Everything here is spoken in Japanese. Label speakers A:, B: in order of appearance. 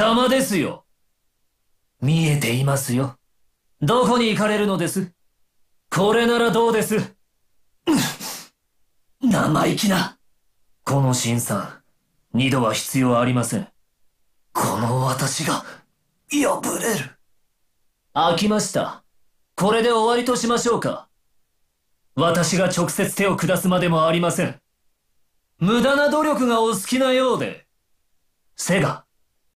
A: 邪魔ですよ。見えていますよ。どこに行かれるのですこれならどうです生意気な。この新さん、二度は必要ありません。この私が、破れる。飽きました。これで終わりとしましょうか。私が直接手を下すまでもありません。無駄な努力がお好きなようで。背が